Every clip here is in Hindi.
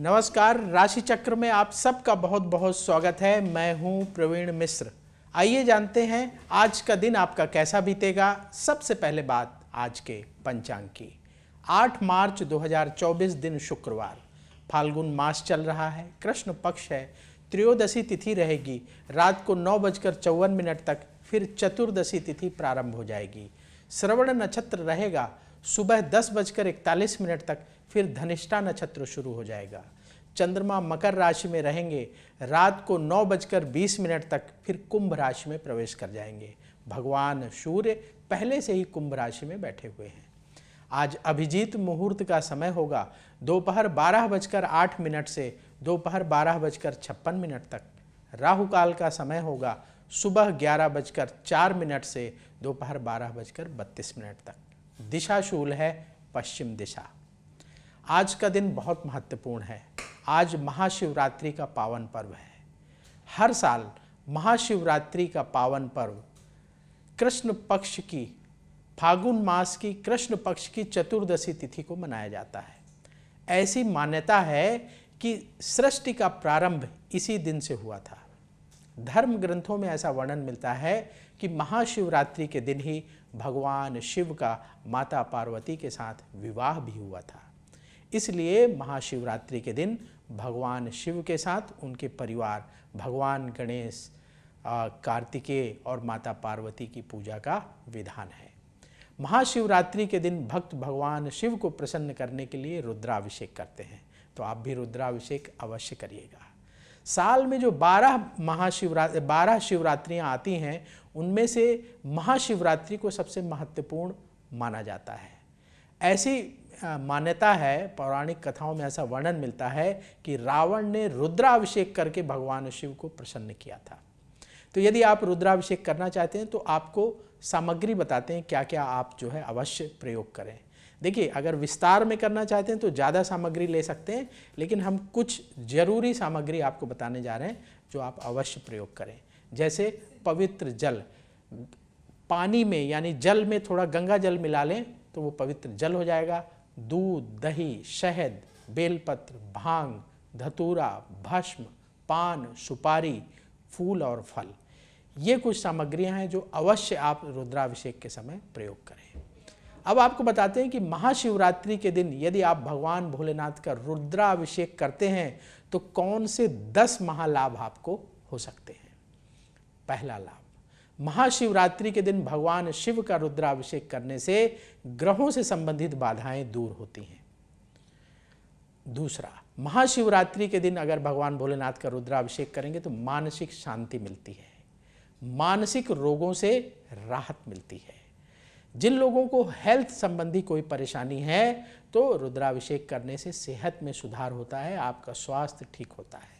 नमस्कार राशि चक्र में आप सबका बहुत बहुत स्वागत है मैं हूं प्रवीण मिश्र आइए जानते हैं आज का दिन आपका कैसा बीतेगा सबसे पहले बात आज के पंचांग की 8 मार्च 2024 दिन शुक्रवार फाल्गुन मास चल रहा है कृष्ण पक्ष है त्रयोदशी तिथि रहेगी रात को नौ बजकर चौवन मिनट तक फिर चतुर्दशी तिथि प्रारंभ हो जाएगी श्रवण नक्षत्र रहेगा सुबह दस बजकर इकतालीस मिनट तक फिर धनिष्ठा नक्षत्र शुरू हो जाएगा चंद्रमा मकर राशि में रहेंगे रात को नौ बजकर बीस मिनट तक फिर कुंभ राशि में प्रवेश कर जाएंगे भगवान सूर्य पहले से ही कुंभ राशि में बैठे हुए हैं आज अभिजीत मुहूर्त का समय होगा दोपहर बारह बजकर आठ मिनट से दोपहर बारह बजकर छप्पन मिनट तक राहु काल का समय होगा सुबह ग्यारह बजकर चार मिनट से दोपहर बारह बजकर बत्तीस मिनट तक दिशा शूल है पश्चिम दिशा आज का दिन बहुत महत्वपूर्ण है आज महाशिवरात्रि का पावन पर्व है हर साल महाशिवरात्रि का पावन पर्व कृष्ण पक्ष की फागुन मास की कृष्ण पक्ष की चतुर्दशी तिथि को मनाया जाता है ऐसी मान्यता है कि सृष्टि का प्रारंभ इसी दिन से हुआ था धर्म ग्रंथों में ऐसा वर्णन मिलता है कि महाशिवरात्रि के दिन ही भगवान शिव का माता पार्वती के साथ विवाह भी हुआ था इसलिए महाशिवरात्रि के दिन भगवान शिव के साथ उनके परिवार भगवान गणेश कार्तिकेय और माता पार्वती की पूजा का विधान है महाशिवरात्रि के दिन भक्त भगवान शिव को प्रसन्न करने के लिए रुद्राभिषेक करते हैं तो आप भी रुद्राभिषेक अवश्य करिएगा साल में जो बारह महाशिवरात्रि बारह शिवरात्रियाँ आती हैं उनमें से महाशिवरात्रि को सबसे महत्वपूर्ण माना जाता है ऐसी मान्यता है पौराणिक कथाओं में ऐसा वर्णन मिलता है कि रावण ने रुद्राभिषेक करके भगवान शिव को प्रसन्न किया था तो यदि आप रुद्राभिषेक करना चाहते हैं तो आपको सामग्री बताते हैं क्या क्या आप जो है अवश्य प्रयोग करें देखिए अगर विस्तार में करना चाहते हैं तो ज़्यादा सामग्री ले सकते हैं लेकिन हम कुछ जरूरी सामग्री आपको बताने जा रहे हैं जो आप अवश्य प्रयोग करें जैसे पवित्र जल पानी में यानी जल में थोड़ा गंगा जल मिला लें तो वो पवित्र जल हो जाएगा दूध दही शहद बेलपत्र भांग धतूरा भस्म पान सुपारी फूल और फल ये कुछ सामग्रियां हैं जो अवश्य आप रुद्राभिषेक के समय प्रयोग करें अब आपको बताते हैं कि महाशिवरात्रि के दिन यदि आप भगवान भोलेनाथ का रुद्राभिषेक करते हैं तो कौन से दस महालाभ आपको हो सकते हैं पहला लाभ महाशिवरात्रि के दिन भगवान शिव का रुद्राभिषेक करने से ग्रहों से संबंधित बाधाएं दूर होती हैं दूसरा महाशिवरात्रि के दिन अगर भगवान भोलेनाथ का रुद्राभिषेक करेंगे तो मानसिक शांति मिलती है मानसिक रोगों से राहत मिलती है जिन लोगों को हेल्थ संबंधी कोई परेशानी है तो रुद्राभिषेक करने से सेहत में सुधार होता है आपका स्वास्थ्य ठीक होता है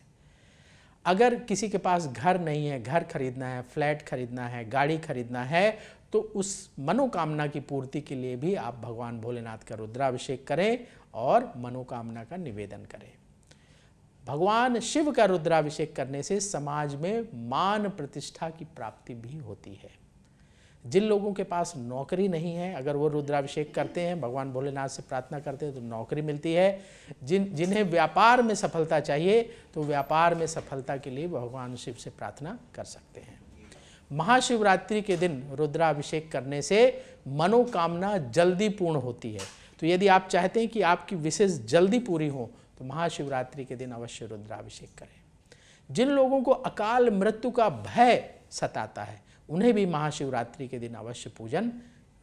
अगर किसी के पास घर नहीं है घर खरीदना है फ्लैट खरीदना है गाड़ी खरीदना है तो उस मनोकामना की पूर्ति के लिए भी आप भगवान भोलेनाथ का रुद्राभिषेक करें और मनोकामना का निवेदन करें भगवान शिव का रुद्राभिषेक करने से समाज में मान प्रतिष्ठा की प्राप्ति भी होती है जिन लोगों के पास नौकरी नहीं है अगर वो रुद्राभिषेक करते हैं भगवान भोलेनाथ से प्रार्थना करते हैं तो नौकरी मिलती है जिन जिन्हें व्यापार में सफलता चाहिए तो व्यापार में सफलता के लिए भगवान शिव से प्रार्थना कर सकते हैं महाशिवरात्रि के दिन रुद्राभिषेक करने से मनोकामना जल्दी पूर्ण होती है तो यदि आप चाहते हैं कि आपकी विशेष जल्दी पूरी हो तो महाशिवरात्रि के दिन अवश्य रुद्राभिषेक करें जिन लोगों को अकाल मृत्यु का भय सताता है उन्हें भी महाशिवरात्रि के दिन अवश्य पूजन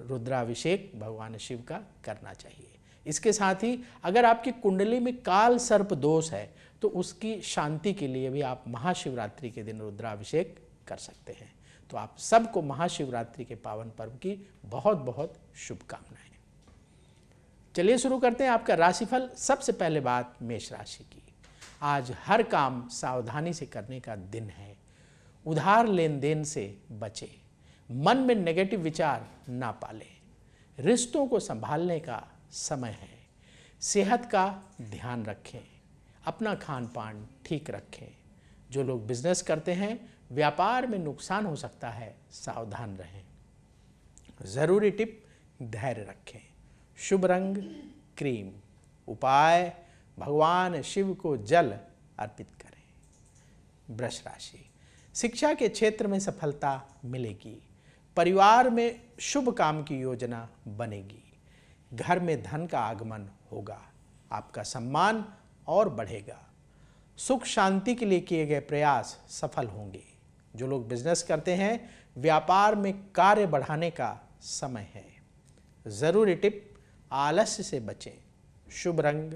रुद्राभिषेक भगवान शिव का करना चाहिए इसके साथ ही अगर आपकी कुंडली में काल सर्प दोष है तो उसकी शांति के लिए भी आप महाशिवरात्रि के दिन रुद्राभिषेक कर सकते हैं तो आप सबको महाशिवरात्रि के पावन पर्व की बहुत बहुत शुभकामनाएं चलिए शुरू करते हैं आपका राशिफल सबसे पहले बात मेष राशि की आज हर काम सावधानी से करने का दिन है उधार लेन देन से बचे मन में नेगेटिव विचार ना पाले रिश्तों को संभालने का समय है सेहत का ध्यान रखें अपना खान पान ठीक रखें जो लोग बिजनेस करते हैं व्यापार में नुकसान हो सकता है सावधान रहें ज़रूरी टिप धैर्य रखें शुभ रंग क्रीम उपाय भगवान शिव को जल अर्पित करें वृष राशि शिक्षा के क्षेत्र में सफलता मिलेगी परिवार में शुभ काम की योजना बनेगी घर में धन का आगमन होगा आपका सम्मान और बढ़ेगा सुख शांति के लिए किए गए प्रयास सफल होंगे जो लोग बिजनेस करते हैं व्यापार में कार्य बढ़ाने का समय है ज़रूरी टिप आलस्य से बचें शुभ रंग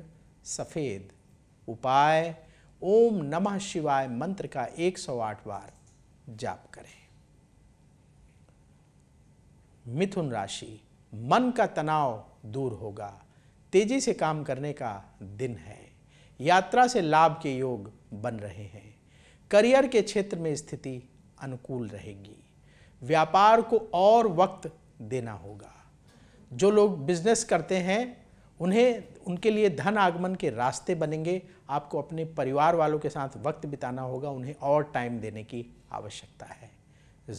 सफ़ेद उपाय ओम नमः शिवाय मंत्र का 108 बार जाप करें मिथुन राशि मन का तनाव दूर होगा तेजी से काम करने का दिन है यात्रा से लाभ के योग बन रहे हैं करियर के क्षेत्र में स्थिति अनुकूल रहेगी व्यापार को और वक्त देना होगा जो लोग बिजनेस करते हैं उन्हें उनके लिए धन आगमन के रास्ते बनेंगे आपको अपने परिवार वालों के साथ वक्त बिताना होगा उन्हें और टाइम देने की आवश्यकता है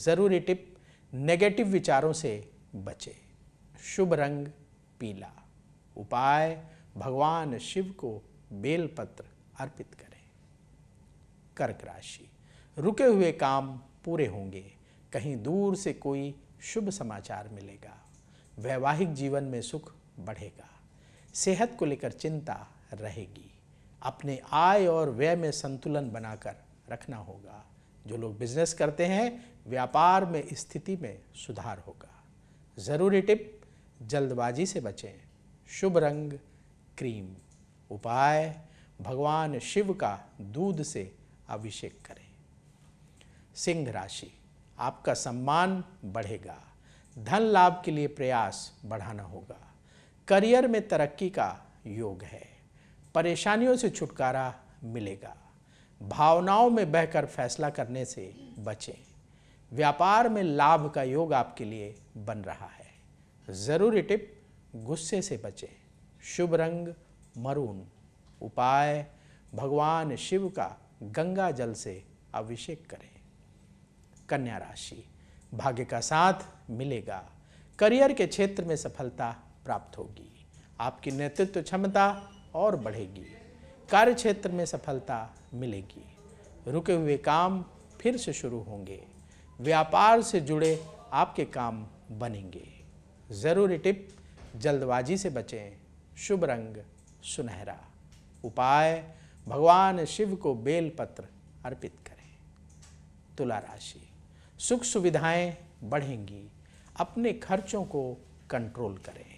ज़रूरी टिप नेगेटिव विचारों से बचे शुभ रंग पीला उपाय भगवान शिव को बेलपत्र अर्पित करें कर्क राशि रुके हुए काम पूरे होंगे कहीं दूर से कोई शुभ समाचार मिलेगा वैवाहिक जीवन में सुख बढ़ेगा सेहत को लेकर चिंता रहेगी अपने आय और व्यय में संतुलन बनाकर रखना होगा जो लोग बिजनेस करते हैं व्यापार में स्थिति में सुधार होगा ज़रूरी टिप जल्दबाजी से बचें शुभ रंग क्रीम उपाय भगवान शिव का दूध से अभिषेक करें सिंह राशि आपका सम्मान बढ़ेगा धन लाभ के लिए प्रयास बढ़ाना होगा करियर में तरक्की का योग है परेशानियों से छुटकारा मिलेगा भावनाओं में बहकर फैसला करने से बचें व्यापार में लाभ का योग आपके लिए बन रहा है ज़रूरी टिप गुस्से से बचें शुभ रंग मरून उपाय भगवान शिव का गंगा जल से अभिषेक करें कन्या राशि भाग्य का साथ मिलेगा करियर के क्षेत्र में सफलता प्राप्त होगी आपकी नेतृत्व क्षमता और बढ़ेगी कार्य क्षेत्र में सफलता मिलेगी रुके हुए काम फिर से शुरू होंगे व्यापार से जुड़े आपके काम बनेंगे ज़रूरी टिप जल्दबाजी से बचें शुभ रंग सुनहरा उपाय भगवान शिव को बेलपत्र अर्पित करें तुला राशि सुख सुविधाएं बढ़ेंगी अपने खर्चों को कंट्रोल करें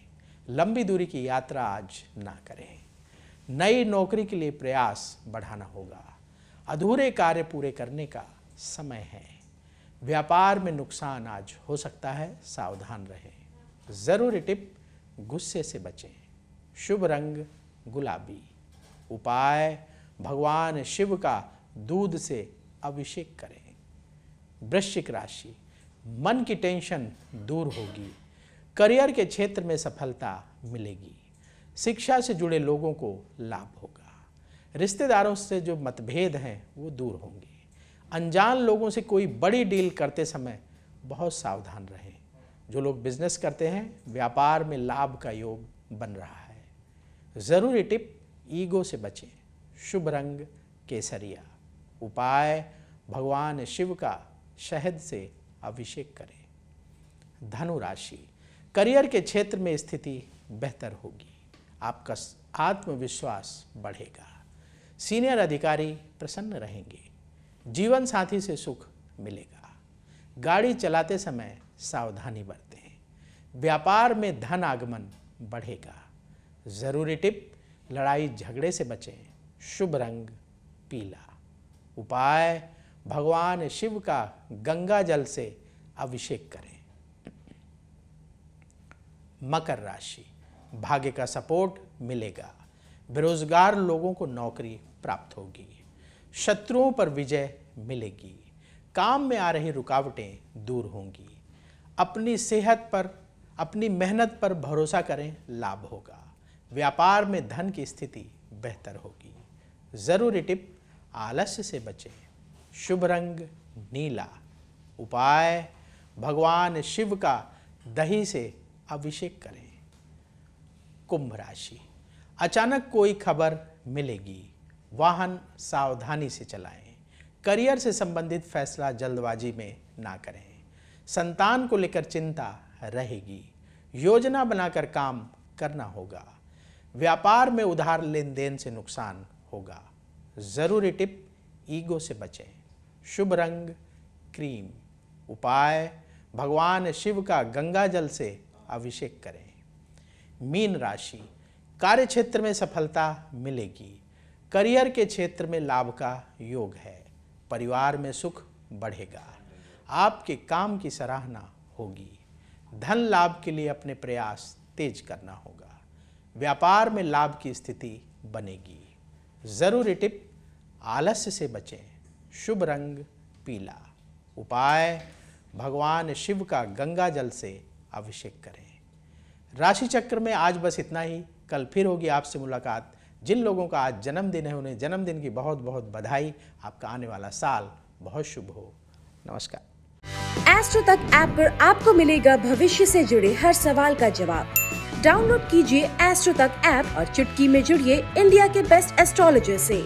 लंबी दूरी की यात्रा आज ना करें नई नौकरी के लिए प्रयास बढ़ाना होगा अधूरे कार्य पूरे करने का समय है व्यापार में नुकसान आज हो सकता है सावधान रहें ज़रूरी टिप गुस्से से बचें शुभ रंग गुलाबी उपाय भगवान शिव का दूध से अभिषेक करें वृश्चिक राशि मन की टेंशन दूर होगी करियर के क्षेत्र में सफलता मिलेगी शिक्षा से जुड़े लोगों को लाभ होगा रिश्तेदारों से जो मतभेद हैं वो दूर होंगे अनजान लोगों से कोई बड़ी डील करते समय बहुत सावधान रहें जो लोग बिजनेस करते हैं व्यापार में लाभ का योग बन रहा है ज़रूरी टिप ईगो से बचें शुभ रंग केसरिया उपाय भगवान शिव का शहद से अभिषेक करें धनु राशि करियर के क्षेत्र में स्थिति बेहतर होगी आपका आत्मविश्वास बढ़ेगा सीनियर अधिकारी प्रसन्न रहेंगे जीवन साथी से सुख मिलेगा गाड़ी चलाते समय सावधानी बरतें व्यापार में धन आगमन बढ़ेगा ज़रूरी टिप लड़ाई झगड़े से बचें शुभ रंग पीला उपाय भगवान शिव का गंगा जल से अभिषेक करें मकर राशि भाग्य का सपोर्ट मिलेगा बेरोजगार लोगों को नौकरी प्राप्त होगी शत्रुओं पर विजय मिलेगी काम में आ रही रुकावटें दूर होंगी अपनी सेहत पर अपनी मेहनत पर भरोसा करें लाभ होगा व्यापार में धन की स्थिति बेहतर होगी ज़रूरी टिप आलस्य से बचें शुभ रंग नीला उपाय भगवान शिव का दही से अभिषेक करें कुंभ राशि अचानक कोई खबर मिलेगी वाहन सावधानी से चलाएं करियर से संबंधित फैसला जल्दबाजी में ना करें संतान को लेकर चिंता रहेगी योजना बनाकर काम करना होगा व्यापार में उधार लेन देन से नुकसान होगा ज़रूरी टिप ईगो से बचें शुभ रंग क्रीम उपाय भगवान शिव का गंगा जल से अभिषेक करें मीन राशि कार्य क्षेत्र में सफलता मिलेगी करियर के क्षेत्र में लाभ का योग है परिवार में सुख बढ़ेगा आपके काम की सराहना होगी धन लाभ के लिए अपने प्रयास तेज करना होगा व्यापार में लाभ की स्थिति बनेगी ज़रूरी टिप आलस्य से बचें शुभ रंग पीला उपाय भगवान शिव का गंगा जल से अभिषेक करें राशि चक्र में आज बस इतना ही कल फिर होगी आपसे मुलाकात जिन लोगों का आज जन्मदिन है उन्हें जन्मदिन की बहुत बहुत बधाई आपका आने वाला साल बहुत शुभ हो नमस्कार एस्ट्रो तक ऐप पर आपको मिलेगा भविष्य से जुड़े हर सवाल का जवाब डाउनलोड कीजिए एस्ट्रो तक ऐप और चुटकी में जुड़िए इंडिया के बेस्ट एस्ट्रोलॉजर से